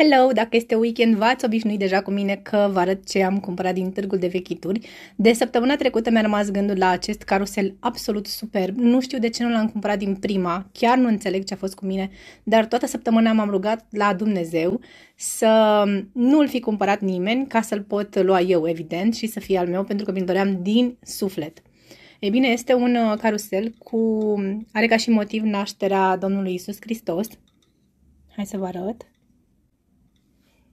Hello! Dacă este weekend, v-ați obișnuit deja cu mine că vă arăt ce am cumpărat din târgul de vechituri. De săptămâna trecută mi-a rămas gândul la acest carusel absolut superb. Nu știu de ce nu l-am cumpărat din prima, chiar nu înțeleg ce a fost cu mine, dar toată săptămâna m-am rugat la Dumnezeu să nu-l fi cumpărat nimeni ca să-l pot lua eu, evident, și să fie al meu, pentru că mi-l doream din suflet. Ei bine, este un uh, carusel cu... are ca și motiv nașterea Domnului Isus Hristos. Hai să vă arăt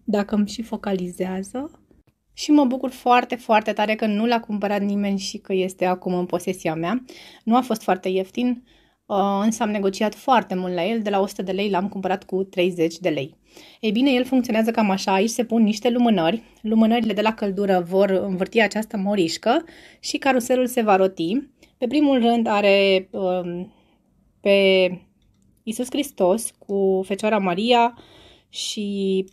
dacă îmi și focalizează. Și mă bucur foarte, foarte tare că nu l-a cumpărat nimeni și că este acum în posesia mea. Nu a fost foarte ieftin, uh, însă am negociat foarte mult la el, de la 100 de lei l-am cumpărat cu 30 de lei. Ei bine, el funcționează cam așa, aici se pun niște lumânări, lumânările de la căldură vor învârti această morișcă și caruselul se va roti. Pe primul rând are um, pe Isus Hristos cu Fecioara Maria și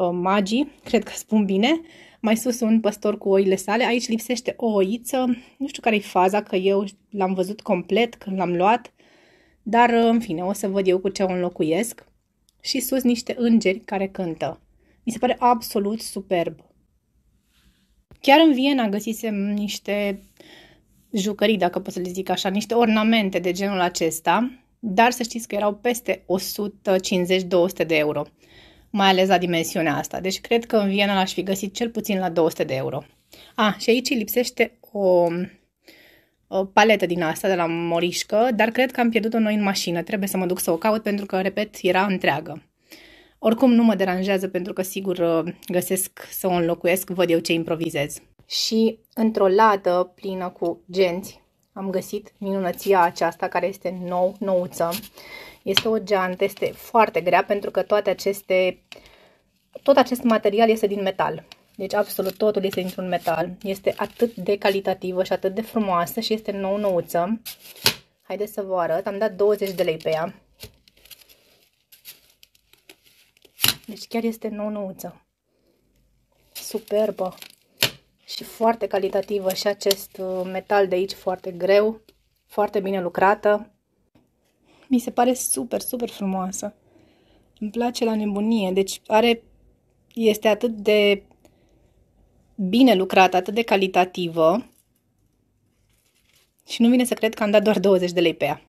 Uh, magii, cred că spun bine, mai sus un păstor cu oile sale, aici lipsește o oiță, nu știu care-i faza, că eu l-am văzut complet când l-am luat, dar uh, în fine, o să văd eu cu ce o înlocuiesc. Și sus niște îngeri care cântă. Mi se pare absolut superb. Chiar în Viena găsisem niște jucării, dacă pot să le zic așa, niște ornamente de genul acesta, dar să știți că erau peste 150-200 de euro mai ales la dimensiunea asta. Deci cred că în Viena l-aș fi găsit cel puțin la 200 de euro. A, ah, și aici lipsește o, o paletă din asta de la Morișcă, dar cred că am pierdut-o noi în mașină. Trebuie să mă duc să o caut pentru că, repet, era întreagă. Oricum nu mă deranjează pentru că sigur găsesc să o înlocuiesc, văd eu ce improvizez. Și într-o lată plină cu genți am găsit minunăția aceasta care este nou, nouță este o geantă, este foarte grea pentru că toate aceste, tot acest material este din metal. Deci absolut totul este dintr-un metal. Este atât de calitativă și atât de frumoasă și este nou-nouță. Haideți să vă arăt. Am dat 20 de lei pe ea. Deci chiar este nou-nouță. Superbă și foarte calitativă și acest uh, metal de aici foarte greu, foarte bine lucrată. Mi se pare super, super frumoasă. Îmi place la nebunie. Deci are, este atât de bine lucrată, atât de calitativă. Și nu vine să cred că am dat doar 20 de lei pe ea.